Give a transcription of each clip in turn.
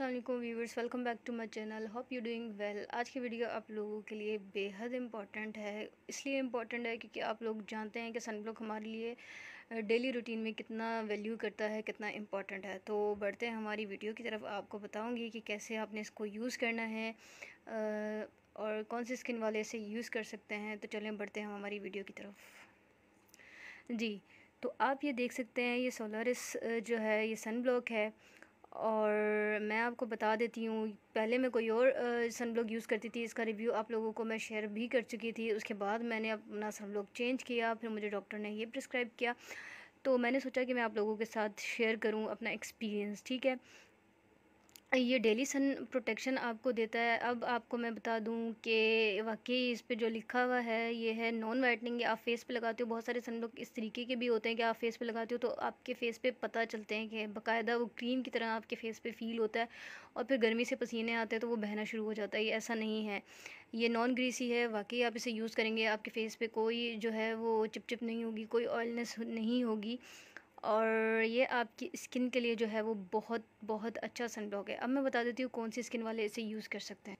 Aslam viewers welcome back to my channel hope you doing well आज की video आप लोगों के लिए बेहद इंपॉर्टेंट है इसलिए इम्पॉर्टेंट है क्योंकि आप लोग जानते हैं कि सनब्लॉक हमारे लिए डेली रूटीन में कितना वैल्यू करता है कितना इम्पॉर्टेंट है तो बढ़ते हैं हमारी वीडियो की तरफ आपको बताऊँगी कि कैसे आपने इसको यूज़ करना है और कौन सी स्किन वाले इसे यूज़ कर सकते हैं तो चलें बढ़ते हैं हमारी वीडियो की तरफ जी तो आप ये देख सकते हैं ये सोलरिस जो है ये सन ब्लॉक है और मैं आपको बता देती हूँ पहले मैं कोई और सनब्लॉक यूज़ करती थी इसका रिव्यू आप लोगों को मैं शेयर भी कर चुकी थी उसके बाद मैंने अपना सनब्लॉक चेंज किया फिर मुझे डॉक्टर ने ये प्रिस्क्राइब किया तो मैंने सोचा कि मैं आप लोगों के साथ शेयर करूँ अपना एक्सपीरियंस ठीक है ये डेली सन प्रोटेक्शन आपको देता है अब आपको मैं बता दूं कि वाकई इस पे जो लिखा हुआ है ये है नॉन वाइटनिंग आप फेस पे लगाते हो बहुत सारे सनब्लॉक इस तरीके के भी होते हैं कि आप फेस पे लगाते हो तो आपके फेस पे पता चलते हैं कि बाकायदा वो क्रीम की तरह आपके फेस पे फील होता है और फिर गर्मी से पसीने आते हैं तो वो बहना शुरू हो जाता है ये ऐसा नहीं है ये नॉन ग्रीसी है वाकई आप इसे यूज़ करेंगे आपके फेस पर कोई जो है वो चिपचिप नहीं होगी कोई ऑयलनेस नहीं होगी और ये आपकी स्किन के लिए जो है वो बहुत बहुत अच्छा सनब्लॉक है अब मैं बता देती हूँ कौन सी स्किन वाले इसे यूज़ कर सकते हैं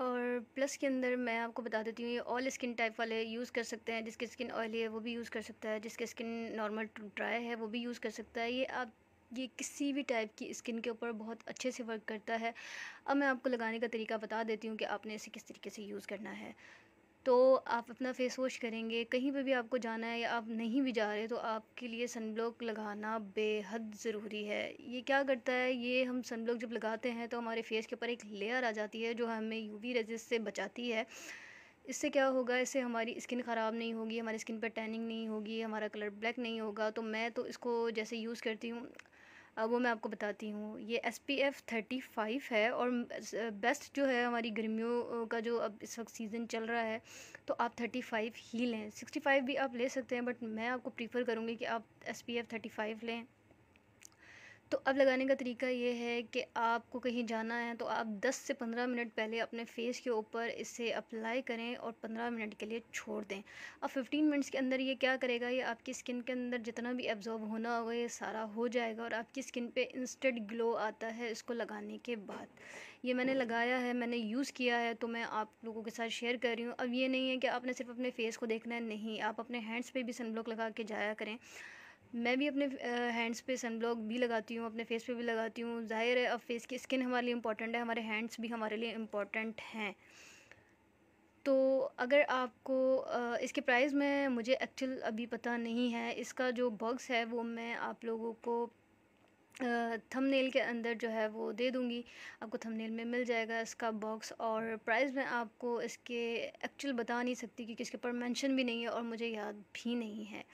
और प्लस के अंदर मैं आपको बता देती हूँ ये ऑल स्किन टाइप वाले यूज़ कर सकते हैं जिसकी स्किन ऑयली है वो भी यूज़ कर सकता है जिसकी स्किन नॉर्मल ड्राई है वो भी यूज़ कर सकता है ये आप ये किसी भी टाइप की स्किन के ऊपर बहुत अच्छे से वर्क करता है अब मैं आपको लगाने का तरीका बता देती हूँ कि आपने इसे किस तरीके से यूज़ करना है तो आप अपना फ़ेस वॉश करेंगे कहीं पर भी आपको जाना है या आप नहीं भी जा रहे तो आपके लिए सन ब्लॉक लगाना बेहद ज़रूरी है ये क्या करता है ये हम सन ब्लॉक जब लगाते हैं तो हमारे फेस के ऊपर एक लेयर आ जाती है जो हमें यूवी रेजिस्ट से बचाती है इससे क्या होगा इससे हमारी स्किन ख़राब नहीं होगी हमारी स्किन पर टैनिंग नहीं होगी हमारा कलर ब्लैक नहीं होगा तो मैं तो इसको जैसे यूज़ करती हूँ वो मैं आपको बताती हूँ ये S P F thirty five है और बेस्ट जो है हमारी गर्मियों का जो अब इस वक्त सीज़न चल रहा है तो आप थर्टी फाइव ही लें सिक्सटी फाइव भी आप ले सकते हैं बट मैं आपको प्रीफ़र करूँगी कि आप S P F thirty five लें तो अब लगाने का तरीका ये है कि आपको कहीं जाना है तो आप 10 से 15 मिनट पहले अपने फेस के ऊपर इसे अप्लाई करें और 15 मिनट के लिए छोड़ दें अब 15 मिनट्स के अंदर ये क्या करेगा ये आपकी स्किन के अंदर जितना भी एब्जॉर्ब होना होगा ये सारा हो जाएगा और आपकी स्किन पे इंस्टेंट ग्लो आता है इसको लगाने के बाद ये मैंने लगाया है मैंने यूज़ किया है तो मैं आप लोगों के साथ शेयर कर रही हूँ अब ये नहीं है कि आपने सिर्फ अपने फेस को देखना है नहीं आप अपने हैंड्स पर भी सनब्लॉक लगा के जाया करें मैं भी अपने हैंड्स पे सनब्लॉक भी लगाती हूँ अपने फेस पे भी लगाती हूँ जाहिर है अब फेस की स्किन हमारे लिए इंपॉर्टेंट है हमारे हैंड्स भी हमारे लिए इम्पॉर्टेंट हैं तो अगर आपको इसके प्राइस में मुझे एक्चुअल अभी पता नहीं है इसका जो बॉक्स है वो मैं आप लोगों को थंबनेल के अंदर जो है वो दे दूँगी आपको थंबनेल में मिल जाएगा इसका बॉक्स और प्राइस मैं आपको इसके एक्चुअल बता नहीं सकती क्योंकि इसके ऊपर मेंशन भी नहीं है और मुझे याद भी नहीं है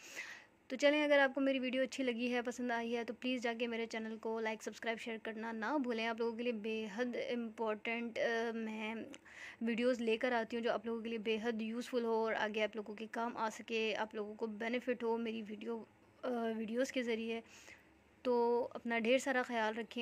तो चलें अगर आपको मेरी वीडियो अच्छी लगी है पसंद आई है तो प्लीज़ जाके मेरे चैनल को लाइक सब्सक्राइब शेयर करना ना भूलें आप लोगों के लिए बेहद इम्पॉर्टेंट मैं वीडियोस लेकर आती हूँ जो आप लोगों के लिए बेहद यूज़फुल हो और आगे आप लोगों के काम आ सके आप लोगों को बेनिफिट हो मेरी वीडियो वीडियोज़ के ज़रिए तो अपना ढेर सारा ख्याल रखें